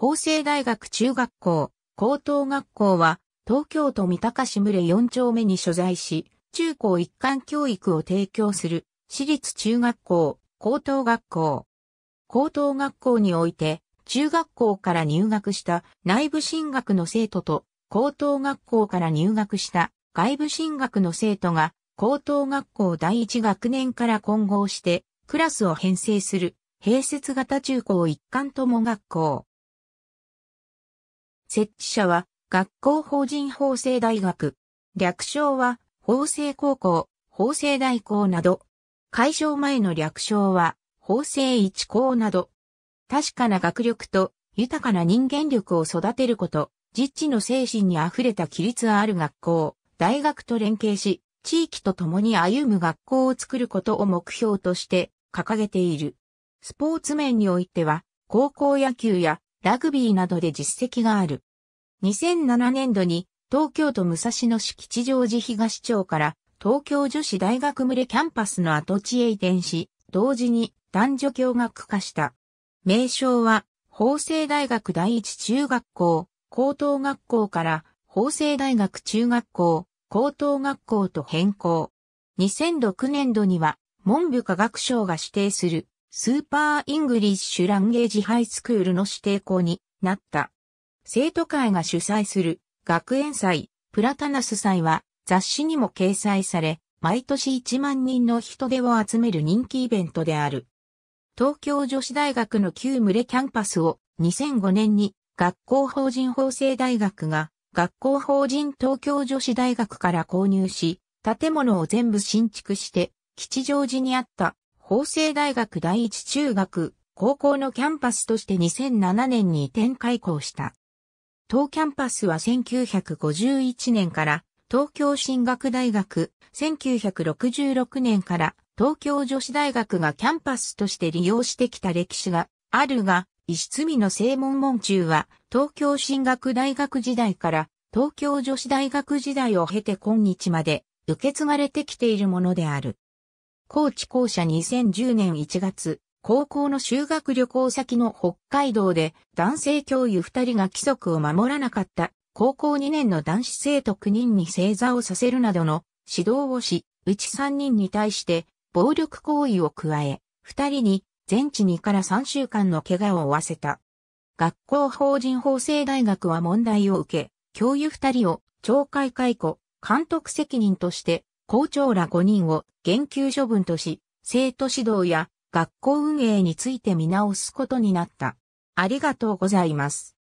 法政大学中学校、高等学校は、東京都三鷹市村4丁目に所在し、中高一貫教育を提供する、私立中学校、高等学校。高等学校において、中学校から入学した内部進学の生徒と、高等学校から入学した外部進学の生徒が、高等学校第一学年から混合して、クラスを編成する、併設型中高一貫とも学校。設置者は、学校法人法政大学。略称は、法政高校、法政大校など。解消前の略称は、法政一校など。確かな学力と豊かな人間力を育てること、実地の精神に溢れた規律ある学校、大学と連携し、地域と共に歩む学校を作ることを目標として掲げている。スポーツ面においては、高校野球やラグビーなどで実績がある。2007年度に東京都武蔵野市吉祥寺東町から東京女子大学群れキャンパスの跡地へ移転し、同時に男女共学化した。名称は、法政大学第一中学校、高等学校から法政大学中学校、高等学校と変更。2006年度には文部科学省が指定するスーパーイングリッシュランゲージハイスクールの指定校になった。生徒会が主催する学園祭、プラタナス祭は雑誌にも掲載され、毎年1万人の人手を集める人気イベントである。東京女子大学の旧群れキャンパスを2005年に学校法人法政大学が学校法人東京女子大学から購入し、建物を全部新築して、吉祥寺にあった法政大学第一中学高校のキャンパスとして2007年に移転開校した。当キャンパスは1951年から東京進学大学、1966年から東京女子大学がキャンパスとして利用してきた歴史があるが、石積の正門門中は東京進学大学時代から東京女子大学時代を経て今日まで受け継がれてきているものである。高知校舎2010年1月、高校の修学旅行先の北海道で男性教諭二人が規則を守らなかった高校2年の男子生徒9人に正座をさせるなどの指導をし、うち3人に対して暴力行為を加え、2人に全治2から3週間の怪我を負わせた。学校法人法制大学は問題を受け、教諭2人を懲戒解雇、監督責任として校長ら5人を減給処分とし、生徒指導や学校運営について見直すことになった。ありがとうございます。